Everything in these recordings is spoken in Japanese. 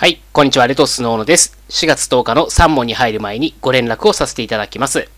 はい、こんにちは、レトスの小野です。4月10日の3問に入る前にご連絡をさせていただきます。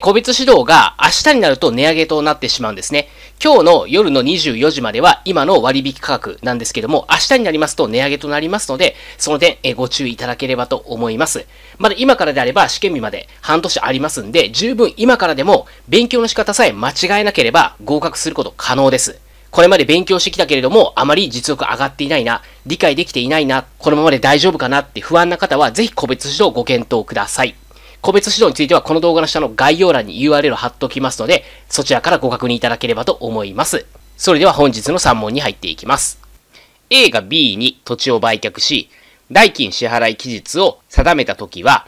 個別指導が明日になると値上げとなってしまうんですね。今日の夜の24時までは今の割引価格なんですけども、明日になりますと値上げとなりますので、その点ご注意いただければと思います。まだ今からであれば試験日まで半年ありますんで、十分今からでも勉強の仕方さえ間違えなければ合格すること可能です。これまで勉強してきたけれども、あまり実力上がっていないな、理解できていないな、このままで大丈夫かなって不安な方は、ぜひ個別指導ご検討ください。個別指導については、この動画の下の概要欄に URL を貼っておきますので、そちらからご確認いただければと思います。それでは本日の3問に入っていきます。A が B に土地を売却し、代金支払い期日を定めたときは、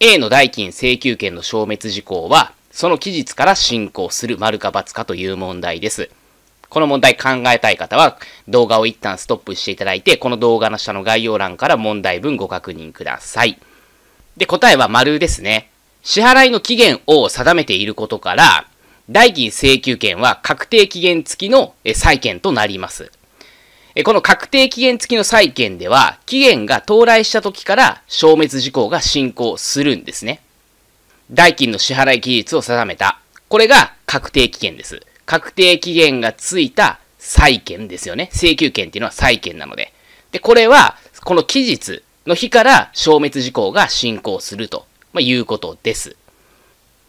A の代金請求権の消滅事項は、その期日から進行する丸か×かという問題です。この問題考えたい方は動画を一旦ストップしていただいて、この動画の下の概要欄から問題文ご確認ください。で、答えは丸ですね。支払いの期限を定めていることから、代金請求権は確定期限付きの債権となります。この確定期限付きの債権では、期限が到来した時から消滅事項が進行するんですね。代金の支払い期日を定めた。これが確定期限です。確定期限がついた債権ですよね。請求権っていうのは債権なので。で、これは、この期日の日から消滅事項が進行すると、まあ、いうことです。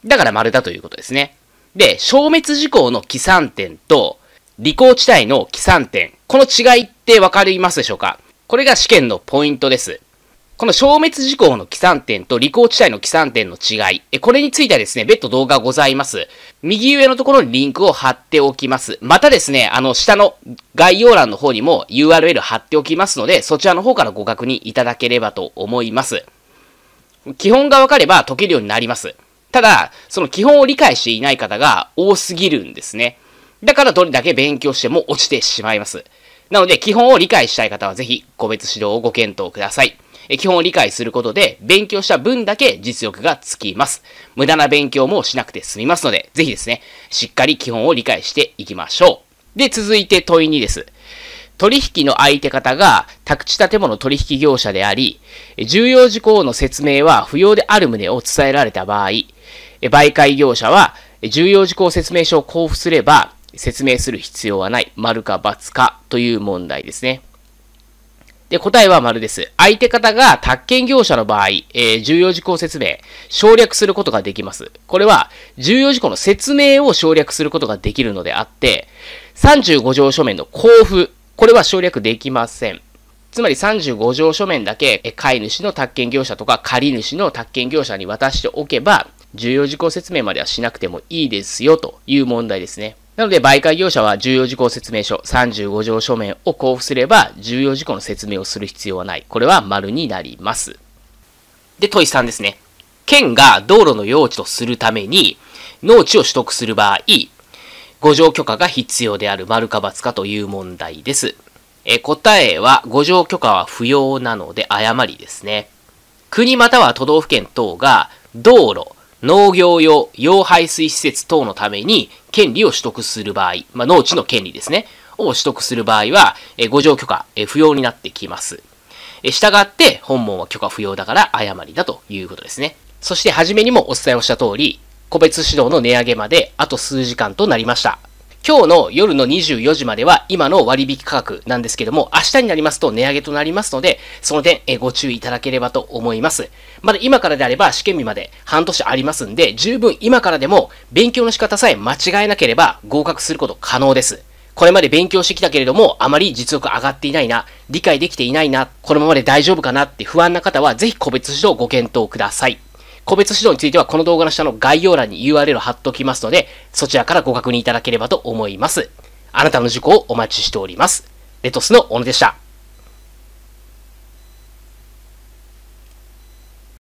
だから丸だということですね。で、消滅事項の起算点と、履行地帯の起算点。この違いってわかりますでしょうかこれが試験のポイントです。この消滅事項の起算点と履行地帯の起算点の違い、えこれについてはですね、別途動画ございます。右上のところにリンクを貼っておきます。またですね、あの、下の概要欄の方にも URL 貼っておきますので、そちらの方からご確認いただければと思います。基本がわかれば解けるようになります。ただ、その基本を理解していない方が多すぎるんですね。だからどれだけ勉強しても落ちてしまいます。なので、基本を理解したい方はぜひ個別指導をご検討ください。え基本を理解することで、勉強した分だけ実力がつきます。無駄な勉強もしなくて済みますので、ぜひですね、しっかり基本を理解していきましょう。で、続いて問い2です。取引の相手方が宅地建物取引業者であり、重要事項の説明は不要である旨を伝えられた場合、媒介業者は重要事項説明書を交付すれば説明する必要はない、丸か×かという問題ですね。で、答えは丸です。相手方が宅建業者の場合、えー、重要事項説明、省略することができます。これは、重要事項の説明を省略することができるのであって、35条書面の交付、これは省略できません。つまり35条書面だけ、え買い主の宅建業者とか借り主の宅建業者に渡しておけば、重要事項説明まではしなくてもいいですよという問題ですね。なので、媒介業者は重要事項説明書35条書面を交付すれば、重要事項の説明をする必要はない。これは丸になります。で、問い3ですね。県が道路の用地とするために、農地を取得する場合、五条許可が必要である丸か罰かという問題です。え答えは、五条許可は不要なので誤りですね。国または都道府県等が道路、農業用用排水施設等のために権利を取得する場合、まあ、農地の権利ですね、を取得する場合は、えー、ご許可、えー、不要になってきます。えー、従って、本門は許可不要だから誤りだということですね。そして、初めにもお伝えをした通り、個別指導の値上げまであと数時間となりました。今日の夜の24時までは今の割引価格なんですけども、明日になりますと値上げとなりますので、その点ご注意いただければと思います。まだ今からであれば試験日まで半年ありますんで、十分今からでも勉強の仕方さえ間違えなければ合格すること可能です。これまで勉強してきたけれども、あまり実力上がっていないな、理解できていないな、このままで大丈夫かなって不安な方は、ぜひ個別指導ご検討ください。個別指導についてはこの動画の下の概要欄に URL を貼っておきますので、そちらからご確認いただければと思います。あなたの受講をお待ちしております。レトスの小野でした。